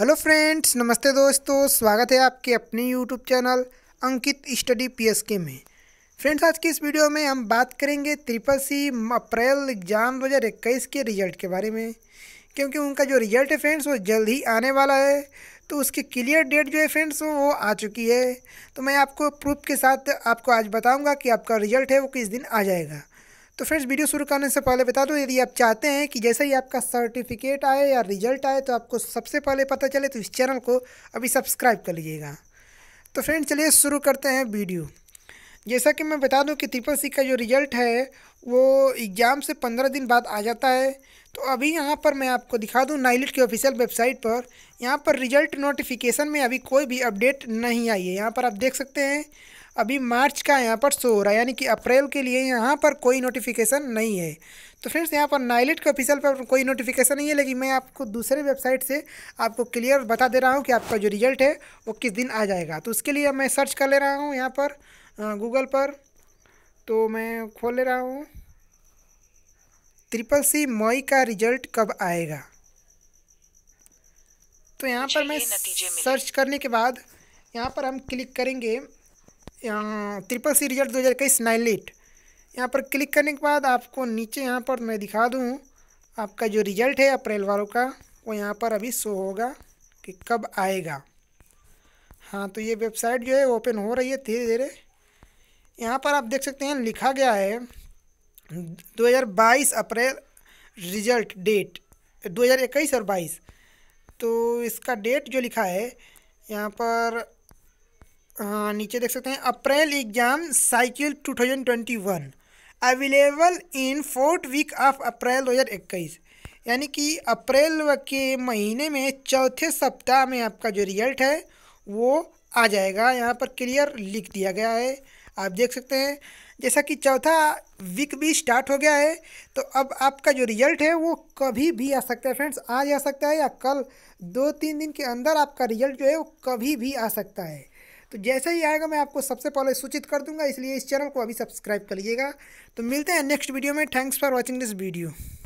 hello friends नमस्ते दोस्तों स्वागत है आपके अपने YouTube channel Ankit study PSK में फ्रेंड्स आज की इस वीडियो में हम बात करेंगे ट्रिपल सी अप्रैल एग्ज़ाम इक्कीस के रिज़ल्ट के बारे में क्योंकि उनका जो रिज़ल्ट है फ्रेंड्स वो जल्द ही आने वाला है तो उसकी क्लियर डेट जो है फ्रेंड्स वो आ चुकी है तो मैं आपको प्रूफ के साथ आपको आज बताऊँगा कि आपका रिज़ल्ट है वो किस दिन आ जाएगा तो फ्रेंड्स वीडियो शुरू करने से पहले बता दूँ यदि आप चाहते हैं कि जैसे ही आपका सर्टिफिकेट आए या रिजल्ट आए तो आपको सबसे पहले पता चले तो इस चैनल को अभी सब्सक्राइब कर लीजिएगा तो फ्रेंड्स चलिए शुरू करते हैं वीडियो जैसा कि मैं बता दूं कि ट्रिपल सी का जो रिज़ल्ट है वो एग्ज़ाम से पंद्रह दिन बाद आ जाता है तो अभी यहाँ पर मैं आपको दिखा दूँ नाइलिट की ऑफिशियल वेबसाइट पर यहाँ पर रिज़ल्ट नोटिफिकेशन में अभी कोई भी अपडेट नहीं आई है यहाँ पर आप देख सकते हैं अभी मार्च का यहाँ पर शो हो रहा है यानी कि अप्रैल के लिए यहाँ पर कोई नोटिफिकेशन नहीं है तो फ्रेंड्स यहाँ पर नाइलेट के ऑफिशियल पर कोई नोटिफिकेशन नहीं है लेकिन मैं आपको दूसरे वेबसाइट से आपको क्लियर बता दे रहा हूँ कि आपका जो रिज़ल्ट है वो किस दिन आ जाएगा तो उसके लिए मैं सर्च कर ले रहा हूँ यहाँ पर गूगल पर तो मैं खोल ले रहा हूँ ट्रिपल सी मई का रिजल्ट कब आएगा तो यहाँ पर मैं सर्च करने के बाद यहाँ पर हम क्लिक करेंगे ट्रिपल सी रिजल्ट दो हज़ार इक्कीस नाइलेट यहाँ पर क्लिक करने के बाद आपको नीचे यहाँ पर मैं दिखा दूँ आपका जो रिजल्ट है अप्रैल वालों का वो यहाँ पर अभी शो होगा कि कब आएगा हाँ तो ये वेबसाइट जो है ओपन हो रही है धीरे धीरे यहाँ पर आप देख सकते हैं लिखा गया है 2022 अप्रैल रिजल्ट डेट 2021 और 22 तो इसका डेट जो लिखा है यहाँ पर हाँ नीचे देख सकते हैं April exam cycle 2021 available in fourth week of April 2021 यानी कि अप्रैल के महीने में चौथे सप्ताह में आपका जो रिजल्ट है वो आ जाएगा यहाँ पर क्लियर लिख दिया गया है आप देख सकते हैं जैसा कि चौथा वीक भी स्टार्ट हो गया है तो अब आपका जो रिजल्ट है वो कभी भी आ सकता है फ्रेंड्स आज आ सकता है या कल दो तीन दिन के अंदर आपका रिजल्ट जो है वो कभी भी आ सकता है तो जैसे ही आएगा मैं आपको सबसे पहले सूचित कर दूंगा इसलिए इस चैनल को अभी सब्सक्राइब कर लीजिएगा तो मिलते हैं नेक्स्ट वीडियो में thanks for watching this video